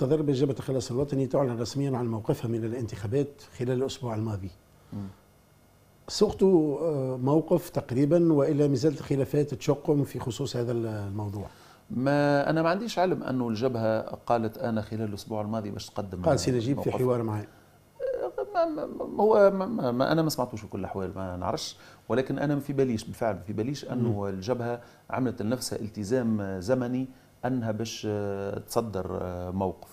تضرب جبهة الخلاص الوطني تعلن رسميا عن موقفها من الانتخابات خلال الأسبوع الماضي سقط آه، موقف تقريبا وإلا ما زالت الخلافات تشقم في خصوص هذا الموضوع ما أنا ما عنديش علم أنه الجبهة قالت أنا خلال الأسبوع الماضي باش تقدم قال سي نجيب في حوار معي ما هو ما, ما, ما انا ما سمعتوش في كل الاحوال ما نعرفش ولكن انا ما في باليش بالفعل ما في باليش انه الجبهه عملت لنفسها التزام زمني انها باش آه، تصدر آه، موقف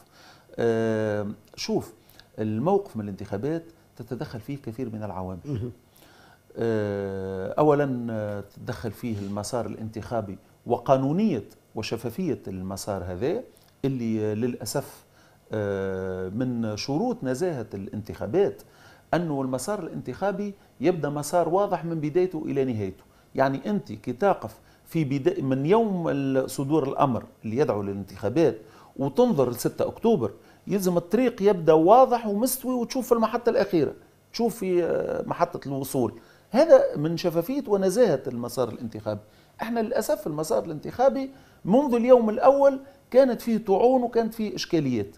آه، شوف الموقف من الانتخابات تتدخل فيه كثير من العوامل اولا تتدخل فيه المسار الانتخابي وقانونيه وشفافيه المسار هذا اللي للاسف من شروط نزاهه الانتخابات انه المسار الانتخابي يبدا مسار واضح من بدايته الى نهايته يعني انت كي تقف في بدا من يوم صدور الامر اللي يدعو للانتخابات وتنظر ل 6 اكتوبر يلزم الطريق يبدا واضح ومستوي وتشوف في المحطه الاخيره تشوف في آه، محطه الوصول هذا من شفافيه ونزاهه المسار الانتخابي احنا للاسف المسار الانتخابي منذ اليوم الاول كانت فيه طعون وكانت فيه اشكاليات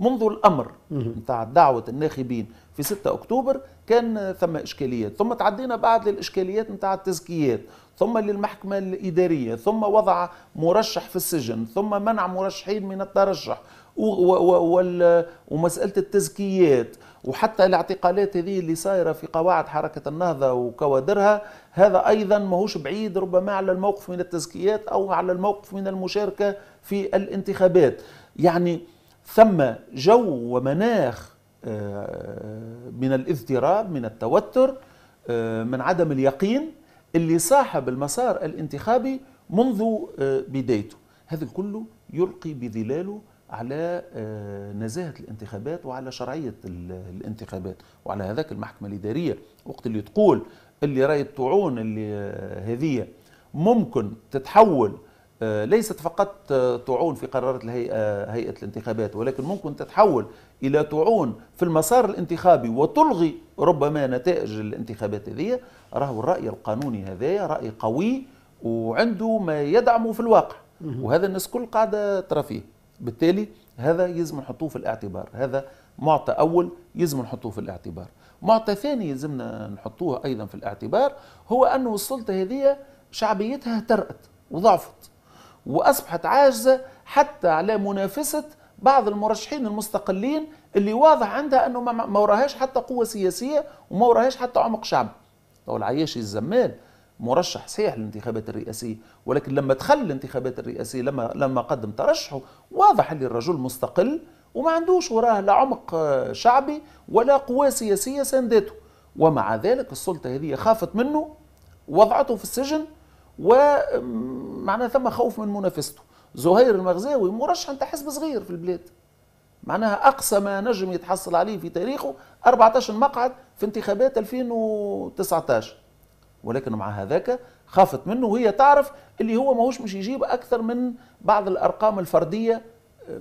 منذ الامر نتاع دعوه الناخبين في 6 اكتوبر كان ثم اشكاليات ثم تعدينا بعد للاشكاليات نتاع التزكيات ثم للمحكمه الاداريه ثم وضع مرشح في السجن ثم منع مرشحين من الترشح ومساله التزكيات وحتى الاعتقالات هذه اللي صايره في قواعد حركه النهضه وكوادرها هذا ايضا ماهوش بعيد ربما على الموقف من التزكيات او على الموقف من المشاركه في الانتخابات يعني ثم جو ومناخ آه، من الاضطراب من التوتر آه، من عدم اليقين اللي صاحب المسار الانتخابي منذ آه، بدايته هذا كله يلقي بظلاله على نزاهة الانتخابات وعلى شرعية الانتخابات وعلى هذاك المحكمة الإدارية وقت اللي تقول اللي راي الطعون اللي هذية ممكن تتحول آه، ليست فقط طعون آه، في قرارات الهيئة هيئة الانتخابات ولكن ممكن تتحول إلى طعون في المسار الانتخابي وتلغي ربما نتائج الانتخابات هذه راهو الرأي القانوني هذا رأي قوي وعنده ما يدعمه في الواقع وهذا الناس كل قاعدة ترى فيه بالتالي هذا يلزم نحطوه في الاعتبار هذا معطى أول يلزم نحطوه في الاعتبار معطى ثاني يلزمنا نحطوه أيضا في الاعتبار هو أنه السلطة هذه شعبيتها اهترأت وضعفت وأصبحت عاجزة حتى على منافسة بعض المرشحين المستقلين اللي واضح عندها أنه ما وراهاش حتى قوة سياسية وما وراهاش حتى عمق شعب طول العياشي الزمال مرشح صحيح للانتخابات الرئاسية ولكن لما دخل الانتخابات الرئاسية لما لما قدم ترشحه واضح اللي الرجل مستقل وما عندوش وراه لا عمق شعبي ولا قوى سياسية ساندته ومع ذلك السلطة هذه خافت منه وضعته في السجن ومعناها ثم خوف من منافسته زهير المغزاوي مرشح انت حزب صغير في البلاد معناها اقصى ما نجم يتحصل عليه في تاريخه 14 مقعد في انتخابات 2019 ولكن مع هذاك خافت منه وهي تعرف اللي هو ماهوش مش يجيب اكثر من بعض الارقام الفرديه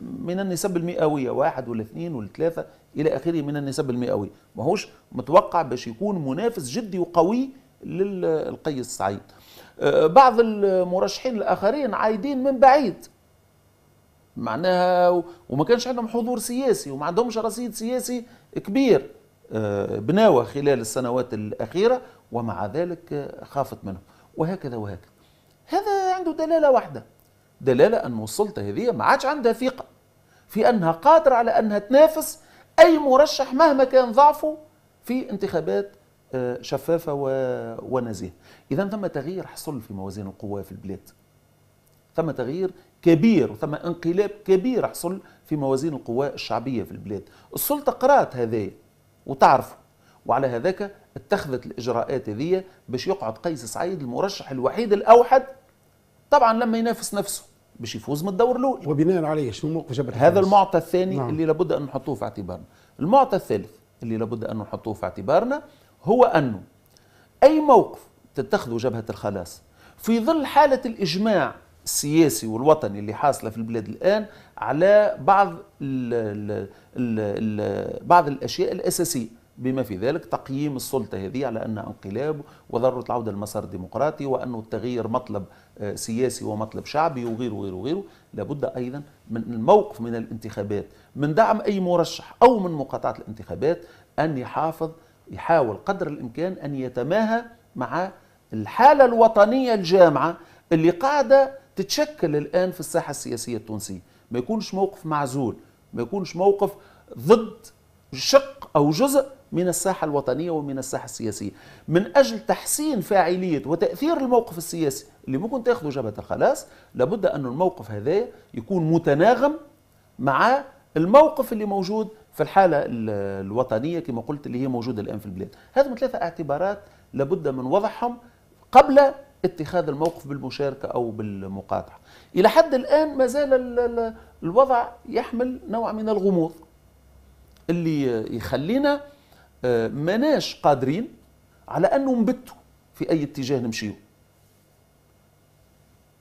من النسب المئويه واحد ولا اثنين ولا ثلاثه الى اخره من النسب المئويه ماهوش متوقع باش يكون منافس جدي وقوي للقيس سعيد بعض المرشحين الاخرين عايدين من بعيد معناها وما كانش عندهم حضور سياسي وما عندهمش رصيد سياسي كبير آه، بناوه خلال السنوات الاخيره ومع ذلك خافت منهم وهكذا وهكذا هذا عنده دلاله واحده دلاله ان السلطه هذه ما عادش عندها ثقه في انها قادره على انها تنافس اي مرشح مهما كان ضعفه في انتخابات آه، شفافه ونزيهه اذا ثم تغيير حصل في موازين القوى في البلاد ثم تغيير كبير وثم انقلاب كبير حصل في موازين القوى الشعبيه في البلاد السلطه قرات هذا وتعرفه وعلى هذاك اتخذت الاجراءات هذه باش يقعد قيس سعيد المرشح الوحيد الاوحد طبعا لما ينافس نفسه باش يفوز من الدور الاول وبناء عليه شنو موقف جبهه هذا المعطى الثاني نعم. اللي لابد ان نحطوه في اعتبارنا المعطى الثالث اللي لابد ان نحطوه في اعتبارنا هو أنه أي موقف تتخذه جبهة الخلاص في ظل حالة الإجماع السياسي والوطني اللي حاصله في البلاد الان على بعض ال ال ال بعض الاشياء الاساسيه بما في ذلك تقييم السلطه هذه على انها انقلاب وضروره العوده لمسار الديمقراطي وانه التغيير مطلب آه، سياسي ومطلب شعبي وغيره وغيره وغيره لابد ايضا من الموقف من الانتخابات من دعم اي مرشح او من مقاطعه الانتخابات ان يحافظ يحاول قدر الإمكان أن يتماهى مع الحالة الوطنية الجامعة اللي قاعدة تتشكل الآن في الساحة السياسية التونسية ما يكونش موقف معزول ما يكونش موقف ضد شق أو جزء من الساحة الوطنية ومن الساحة السياسية من أجل تحسين فاعلية وتأثير الموقف السياسي اللي ممكن تأخذه جبهة الخلاص لابد أن الموقف هذا يكون متناغم مع الموقف اللي موجود في الحالة الوطنية كما قلت اللي هي موجودة الآن في البلاد هذم ثلاثة اعتبارات لابد من وضعهم قبل اتخاذ الموقف بالمشاركة أو بالمقاطعة إلى حد الآن ما زال الوضع يحمل نوع من الغموض اللي يخلينا آه، مناش قادرين على أنه نبتوا في أي اتجاه نمشيه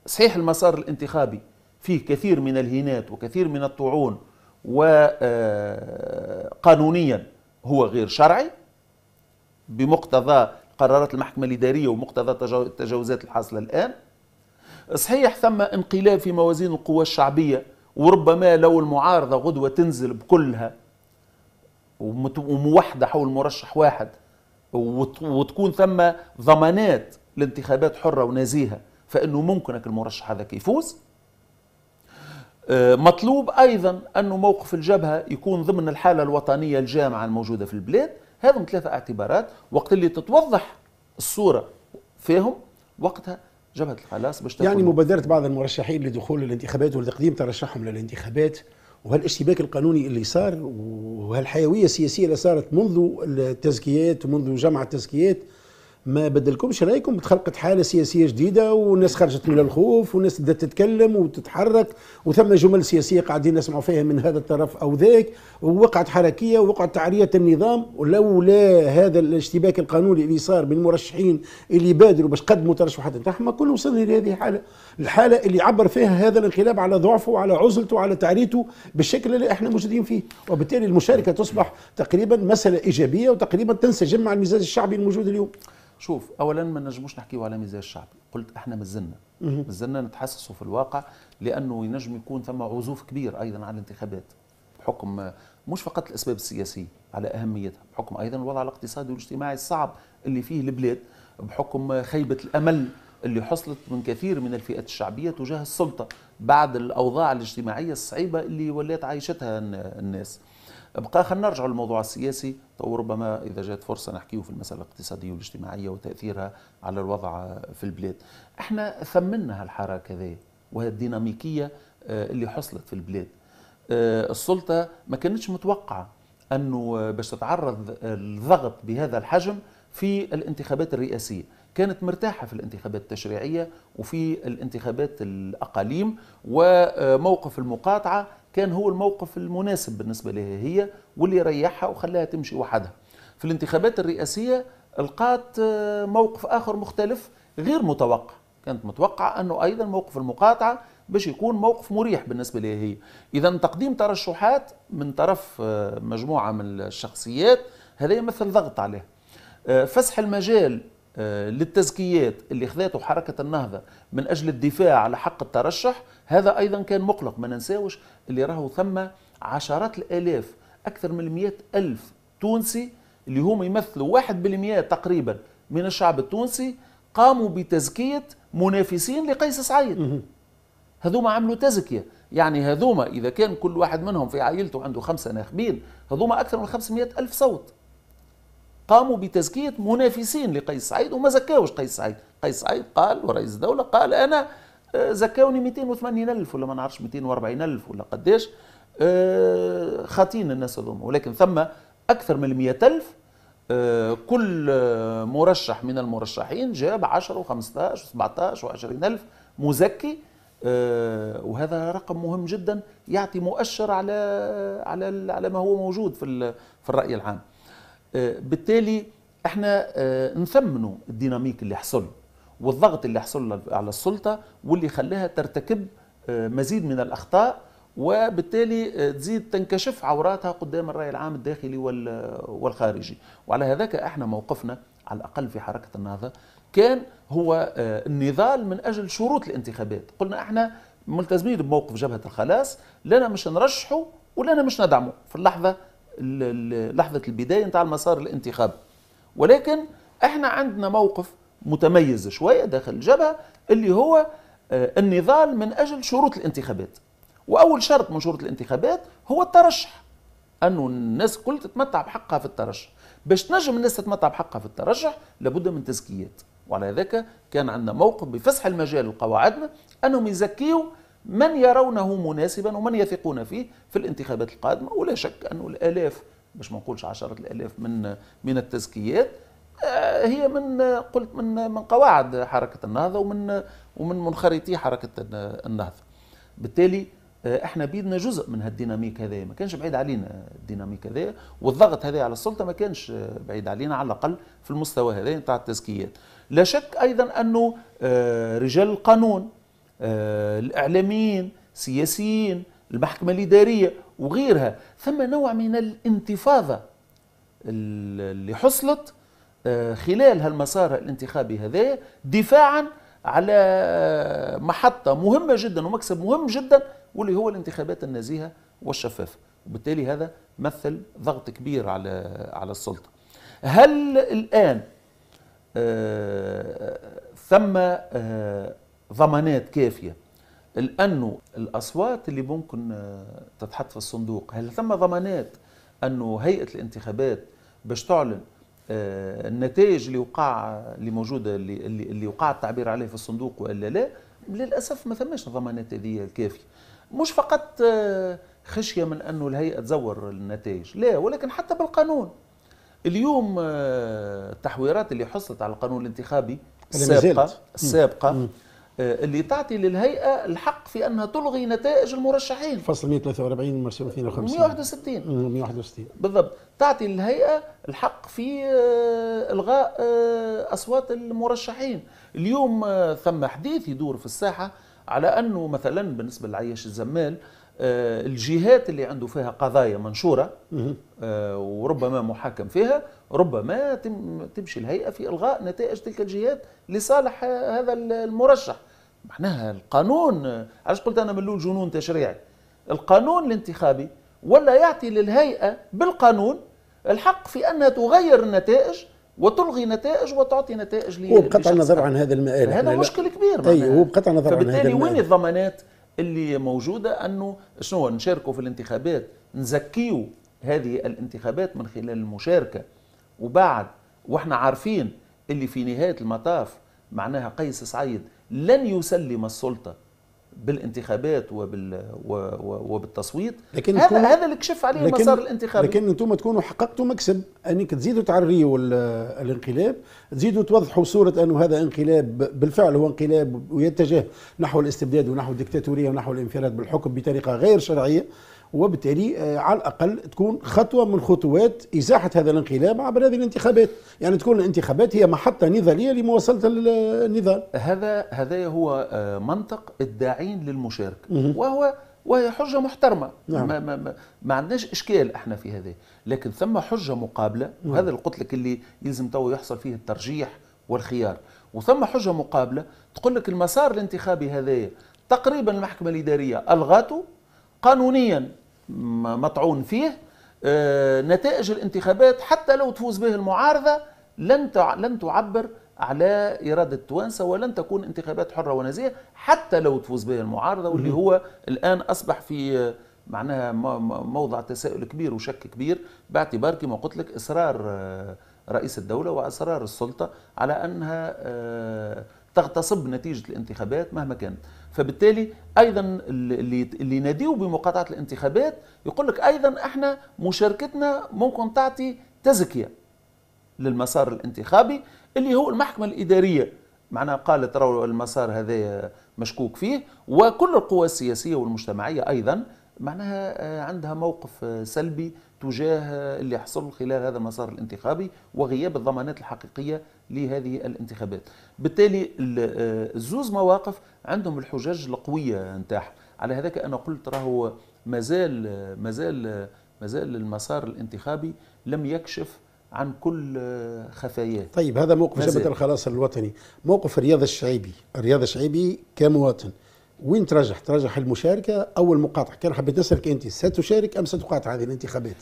صحيح المسار الانتخابي فيه كثير من الهينات وكثير من الطعون وقانونيا هو غير شرعي بمقتضى قرارات المحكمة الإدارية ومقتضى التجاوزات الحاصلة الآن صحيح ثم انقلاب في موازين القوى الشعبية وربما لو المعارضة غدوة تنزل بكلها وموحدة حول مرشح واحد وتكون ثم ضمانات لانتخابات حرة ونزيهة فإنه ممكن المرشح هذا يفوز آه، مطلوب أيضا أنه موقف الجبهة يكون ضمن الحالة الوطنية الجامعة الموجودة في البلاد هذم ثلاثة اعتبارات وقت اللي تتوضح الصورة فيهم وقتها جبهة الخلاص باش يعني مبادرة بعض المرشحين لدخول الانتخابات ولتقديم ترشحهم للانتخابات وهالاشتباك القانوني اللي صار وهالحيويه السياسيه اللي صارت منذ التزكيات ومنذ جمع التزكيات ما بدلكمش رايكم تخلقت حاله سياسيه جديده والناس خرجت من الخوف والناس بدات تتكلم وتتحرك وثم جمل سياسيه قاعدين نسمعوا فيها من هذا الطرف او ذاك ووقعت حركيه ووقعت تعريه النظام ولولا هذا الاشتباك القانوني اللي صار بين المرشحين اللي بادروا باش قدموا ترشحات نتاعهم كنا وصلنا لهذه الحاله الحاله اللي عبر فيها هذا الانقلاب على ضعفه وعلى عزلته وعلى تعريته بالشكل اللي احنا موجودين فيه وبالتالي المشاركه تصبح تقريبا مساله ايجابيه وتقريبا تنسجم مع المزاج الشعبي الموجود اليوم شوف اولا ما نجموش نحكيو على مزاج شعبي قلت احنا مازلنا مازلنا نتحسسوا في الواقع لانه ينجم يكون ثم عزوف كبير ايضا على الانتخابات بحكم مش فقط الاسباب السياسيه على اهميتها بحكم ايضا الوضع الاقتصادي والاجتماعي الصعب اللي فيه البلاد بحكم خيبه الامل اللي حصلت من كثير من الفئات الشعبيه تجاه السلطه بعد الاوضاع الاجتماعيه الصعيبه اللي ولات عايشتها الناس بقى خلينا نرجع للموضوع السياسي وربما إذا جات فرصة نحكيه في المسألة الاقتصادية والاجتماعية وتأثيرها على الوضع في البلاد احنا ثمنا هالحركة ذي وهالديناميكية آه، اللي حصلت في البلاد آه، السلطة ما كانتش متوقعة أنه باش تتعرض آه، الضغط بهذا الحجم في الانتخابات الرئاسية كانت مرتاحة في الانتخابات التشريعية وفي الانتخابات الأقاليم وموقف المقاطعة كان هو الموقف المناسب بالنسبة لها هي واللي ريحها وخلاها تمشي وحدها في الانتخابات الرئاسية القات آه، موقف آخر مختلف غير متوقع كانت متوقعة أنه أيضا موقف المقاطعة باش يكون موقف مريح بالنسبة لها هي إذا تقديم ترشحات من طرف آه، مجموعة من الشخصيات هذا يمثل ضغط عليه آه، فسح المجال للتزكيات اللي خذاته حركة النهضة من أجل الدفاع على حق الترشح هذا أيضا كان مقلق ما ننساوش اللي راهو ثم عشرات الآلاف أكثر من المئات ألف تونسي اللي هم يمثلوا واحد بالمئة تقريبا من الشعب التونسي قاموا بتزكية منافسين لقيس سعيد هذوما عملوا تزكية يعني هذوما إذا كان كل واحد منهم في عائلته عنده خمسة ناخبين هذوما أكثر من 500 ألف صوت قاموا بتزكية منافسين لقيس سعيد وما زكاوش قيس سعيد قيس سعيد قال ورئيس الدولة قال أنا آه، زكاوني 280000 ولا ما نعرفش 240000 ولا قداش آه، خاطين الناس هذوما ولكن ثم اكثر من 100000 آه، كل مرشح من المرشحين جاب 10 و15 و17 و20000 مزكي وهذا رقم مهم جدا يعطي مؤشر على على على ما هو موجود في في الراي العام بالتالي احنا نثمنوا الديناميك اللي حصل والضغط اللي حصل على السلطه واللي خلاها ترتكب آه، مزيد من الاخطاء وبالتالي آه، تزيد تنكشف عوراتها قدام الراي العام الداخلي والخارجي وعلى هذاك احنا موقفنا على الاقل في حركه النهضه كان هو آه، النضال من اجل شروط الانتخابات قلنا احنا ملتزمين بموقف جبهه الخلاص لنا مش نرشحه ولنا مش ندعمه في اللحظه لحظه البدايه نتاع المسار الانتخابي ولكن احنا عندنا موقف متميز شوية داخل الجبهة اللي هو آه، النضال من أجل شروط الانتخابات وأول شرط من شروط الانتخابات هو الترشح أنه الناس كل تتمتع بحقها في الترشح باش تنجم الناس تتمتع بحقها في الترشح لابد من تزكيات وعلى ذلك كان عندنا موقف بفسح المجال لقواعدنا أنهم يزكيوا من يرونه مناسبا ومن يثقون فيه في الانتخابات القادمة ولا شك أنه الآلاف باش ما نقولش عشرة الآلاف من من التزكيات آه، هي من قلت من من قواعد حركه النهضه ومن ومن منخرطي حركه النهضه بالتالي آه، احنا بيدنا جزء من هالديناميك هذايا ما كانش بعيد علينا الديناميك هذايا والضغط هذا على السلطه ما كانش بعيد علينا على الاقل في المستوى هذا نتاع التزكيات لا شك ايضا انه آه، رجال القانون الاعلاميين سياسيين المحكمه الاداريه وغيرها ثم نوع من الانتفاضه اللي حصلت آه، خلال هالمسار الانتخابي هذا دفاعا على محطة مهمة جدا ومكسب مهم جدا واللي هو الانتخابات النزيهة والشفافة وبالتالي هذا مثل ضغط كبير على على السلطة هل الآن آه، ثم آه، ضمانات كافية لأنه الأصوات اللي ممكن تتحط في الصندوق هل ثم ضمانات أنه هيئة الانتخابات باش تعلن آه، النتائج اللي وقع اللي موجوده اللي اللي وقع التعبير عليه في الصندوق والا لا للاسف ما ثماش الضمانات هذه الكافيه مش فقط آه، خشيه من انه الهيئه تزور النتائج لا ولكن حتى بالقانون اليوم آه، التحويرات اللي حصلت على القانون الانتخابي السابقه السابقه آه، اللي تعطي للهيئه الحق في انها تلغي نتائج المرشحين فصل 143 مرسوم 52 161 161 بالضبط تعطي للهيئه الحق في آه، الغاء آه، اصوات المرشحين اليوم ثم حديث يدور في الساحه على انه مثلا بالنسبه لعياش الزمال آه، الجهات اللي عنده فيها قضايا منشورة آه، وربما محاكم فيها ربما تمشي الهيئة في إلغاء نتائج تلك الجهات لصالح هذا المرشح معناها القانون علاش قلت أنا من الأول جنون تشريعي القانون الانتخابي ولا يعطي للهيئة بالقانون الحق في أنها تغير النتائج وتلغي نتائج وتعطي نتائج لي وبقطع النظر عن هذا المآل هذا مشكل كبير طيب، أي بقطع النظر عن هذا فبالتالي وين الضمانات اللي موجوده انه شنو نشاركوا في الانتخابات نزكيوا هذه الانتخابات من خلال المشاركه وبعد واحنا عارفين اللي في نهايه المطاف معناها قيس سعيد لن يسلم السلطه بالانتخابات وبال وبالتصويت لكن هذا هذا اللي كشف عليه لكن المسار الانتخابي لكن انتم تكونوا حققتوا مكسب انك يعني تزيدوا تعريوا الانقلاب تزيدوا توضحوا صوره انه هذا انقلاب بالفعل هو انقلاب ويتجه نحو الاستبداد ونحو الدكتاتوريه ونحو الانفراد بالحكم بطريقه غير شرعيه وبالتالي آه، على الاقل تكون خطوه من خطوات ازاحه هذا الانقلاب عبر هذه الانتخابات، يعني تكون الانتخابات هي محطه نضاليه لمواصله النضال. هذا هذا هو آه، منطق الداعين للمشاركه وهو وهي حجه محترمه نعم. ما, ما, ما, ما عندناش اشكال احنا في هذا، لكن ثم حجه مقابله وهذا نعم. اللي قلت لك اللي يلزم تو يحصل فيه الترجيح والخيار، وثم حجه مقابله تقول لك المسار الانتخابي هذايا تقريبا المحكمه الاداريه الغاته قانونيا مطعون فيه آه، نتائج الانتخابات حتى لو تفوز به المعارضة لن لن تعبر على إرادة توانسة ولن تكون انتخابات حرة ونزيهة حتى لو تفوز به المعارضة واللي هو الآن أصبح في آه، معناها موضع تساؤل كبير وشك كبير باعتبار كما قلت لك إصرار آه، رئيس الدولة وإصرار السلطة على أنها تغتصب نتيجة الانتخابات مهما كانت فبالتالي ايضا اللي اللي يناديوا بمقاطعه الانتخابات يقول لك ايضا احنا مشاركتنا ممكن تعطي تزكيه للمسار الانتخابي اللي هو المحكمه الاداريه معناها قالت راهو المسار هذا مشكوك فيه وكل القوى السياسيه والمجتمعيه ايضا معناها آه، عندها موقف آه، سلبي تجاه آه، اللي حصل خلال هذا المسار الانتخابي وغياب الضمانات الحقيقية لهذه الانتخابات بالتالي الزوز مواقف عندهم الحجج القوية نتاعها على هذاك أنا قلت راهو مازال مازال مازال المسار الانتخابي لم يكشف عن كل خفاياه طيب هذا موقف جبهة الخلاص الوطني موقف رياض الشعيبي رياض الشعيبي كمواطن وين ترجح؟ ترجح المشاركه او المقاطعه؟ كان حبيت نسالك انت ستشارك ام ستقاطع هذه الانتخابات؟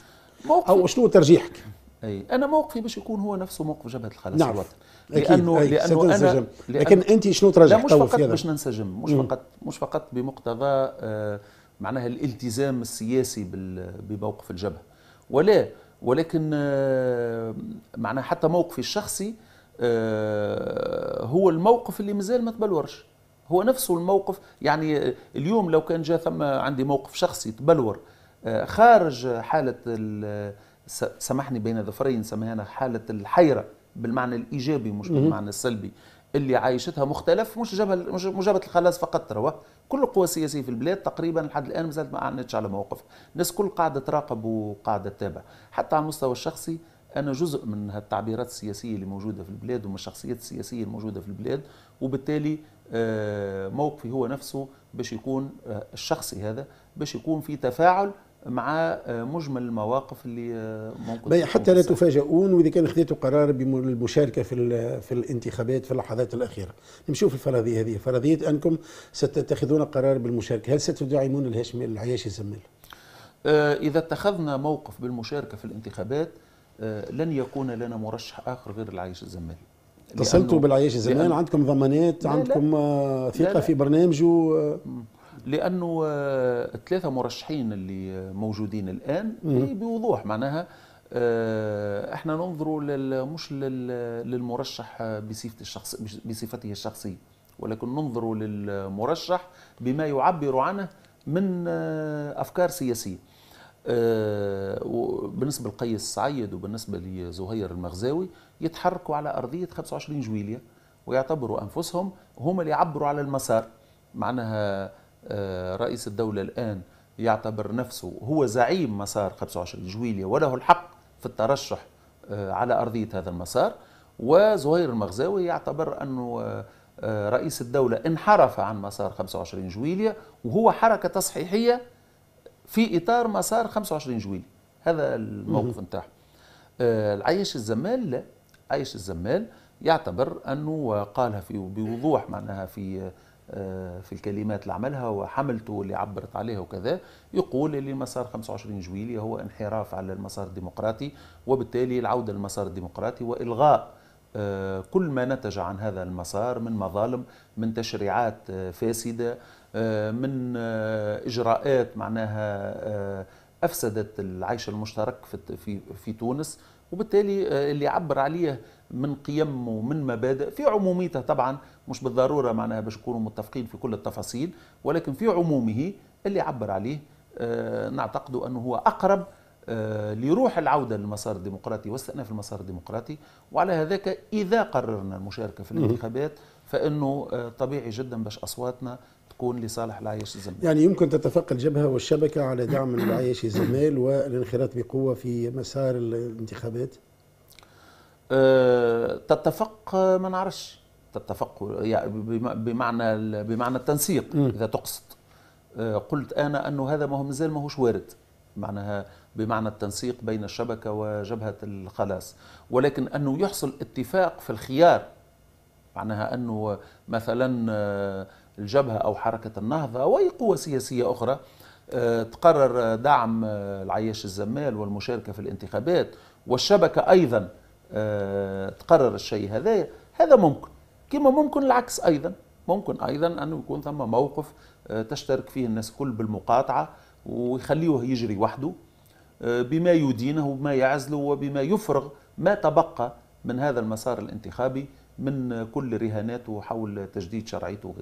موقف او شنو ترجيحك؟ اي انا موقفي باش يكون هو نفسه موقف جبهه الخلاص نعم الوطن لانه لانه انا لأن لكن انت شنو ترجح لا مش فقط باش ننسجم مش فقط مش فقط بمقتضى آه معناها الالتزام السياسي بموقف الجبهه ولا ولكن آه معناها حتى موقفي الشخصي آه هو الموقف اللي مازال ما تبلورش هو نفسه الموقف يعني اليوم لو كان جاء ثم عندي موقف شخصي تبلور آه، خارج حالة سامحني بين ظفرين سمينا أنا حالة الحيرة بالمعنى الإيجابي مش بالمعنى السلبي اللي عايشتها مختلف مش جبهة مش مجابة الخلاص فقط روى كل القوى السياسية في البلاد تقريبا لحد الآن مازالت ما أعلنتش على موقف الناس كل قاعدة تراقب وقاعدة تتابع حتى على المستوى الشخصي أنا جزء من هالتعبيرات السياسية اللي موجودة في البلاد ومن الشخصيات السياسية الموجودة في البلاد وبالتالي آه، موقفي هو نفسه باش يكون آه، الشخصي هذا باش يكون في تفاعل مع آه، مجمل المواقف اللي ممكن حتى لا تفاجؤون واذا كان خذيتوا قرار بالمشاركه في في الانتخابات في اللحظات الاخيره نشوف الفرضيه هذه فرضيه انكم ستتخذون قرار بالمشاركه هل ستدعمون الهاشمي العياشي الزميل اذا اتخذنا موقف بالمشاركه في الانتخابات لن يكون لنا مرشح اخر غير العيش الزمالي اتصلتوا بالعيش زمان عندكم ضمانات عندكم آه، لا ثقه لا في برنامجه لانه آه، ثلاثه مرشحين اللي موجودين الان بوضوح معناها آه، احنا ننظروا مش للمرشح بصفته الشخص بصفته الشخصيه ولكن ننظروا للمرشح بما يعبر عنه من افكار سياسيه بالنسبه لقيس سعيد وبالنسبه لزهير المغزاوي يتحركوا على ارضيه 25 جويليه ويعتبروا انفسهم هم اللي يعبروا على المسار معناها آه، رئيس الدوله الان يعتبر نفسه هو زعيم مسار 25 جويليه وله الحق في الترشح آه، على ارضيه هذا المسار وزهير المغزاوي يعتبر انه آه، رئيس الدولة انحرف عن مسار 25 جويلية وهو حركة تصحيحية في إطار مسار 25 جويلية هذا الموقف نتاعهم آه، العيش الزمال لا عيش الزمال يعتبر انه قالها في بوضوح معناها في آه، في الكلمات اللي عملها وحملته اللي عبرت عليها وكذا يقول اللي مسار 25 جويلية هو انحراف على المسار الديمقراطي وبالتالي العودة للمسار الديمقراطي وإلغاء آه، كل ما نتج عن هذا المسار من مظالم من تشريعات فاسدة من إجراءات معناها افسدت العيش المشترك في في في تونس وبالتالي آه، اللي عبر عليه من قيم ومن مبادئ في عموميته طبعا مش بالضروره معناها باش نكونوا متفقين في كل التفاصيل ولكن في عمومه اللي عبر عليه آه، نعتقد انه هو اقرب آه، لروح العوده للمسار الديمقراطي واستئناف المسار الديمقراطي وعلى هذاك اذا قررنا المشاركه في الانتخابات فانه طبيعي جدا باش اصواتنا تكون لصالح العيش الزميل يعني يمكن تتفق الجبهة والشبكة على دعم العيش الزميل والانخراط بقوة في مسار الانتخابات أه، تتفق ما نعرفش تتفق بمعنى بمعنى التنسيق اذا تقصد أه، قلت انا انه هذا ما هو مازال ماهوش وارد معناها بمعنى التنسيق بين الشبكه وجبهه الخلاص ولكن انه يحصل اتفاق في الخيار معناها انه مثلا أه، الجبهة أو حركة النهضة أو أي قوة سياسية أخرى آه، تقرر دعم آه، العياش الزمال والمشاركة في الانتخابات والشبكة أيضا آه، تقرر الشيء هذا هذا ممكن كما ممكن العكس أيضا ممكن أيضا أنه يكون ثم موقف تشترك فيه الناس الكل بالمقاطعة ويخليه يجري وحده بما يدينه وبما يعزله وبما يفرغ ما تبقى من هذا المسار الانتخابي من كل رهاناته حول تجديد شرعيته وغيره